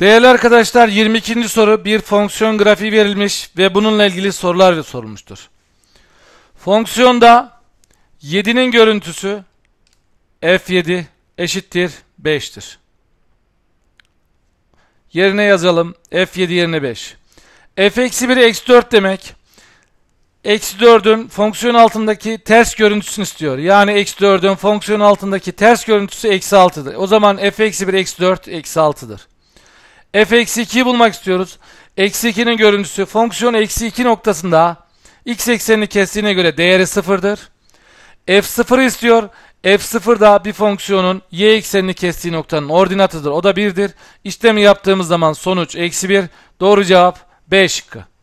Değerli arkadaşlar 22. soru bir fonksiyon grafiği verilmiş ve bununla ilgili sorular sorulmuştur. Fonksiyonda 7'nin görüntüsü f7 eşittir 5'tir. Yerine yazalım f7 yerine 5. f-1 eksi 4 demek eksi 4'ün fonksiyon altındaki ters görüntüsünü istiyor. Yani eksi 4'ün fonksiyon altındaki ters görüntüsü eksi 6'dır. O zaman f-1 eksi 4 eksi 6'dır f eksi 2'yi bulmak istiyoruz. Eksi 2'nin görüntüsü fonksiyon eksi 2 noktasında x eksenini kestiğine göre değeri sıfırdır. f0'ı istiyor. f0 da bir fonksiyonun y eksenini kestiği noktanın ordinatıdır. O da 1'dir. İşlemi yaptığımız zaman sonuç eksi 1. Doğru cevap B şıkkı.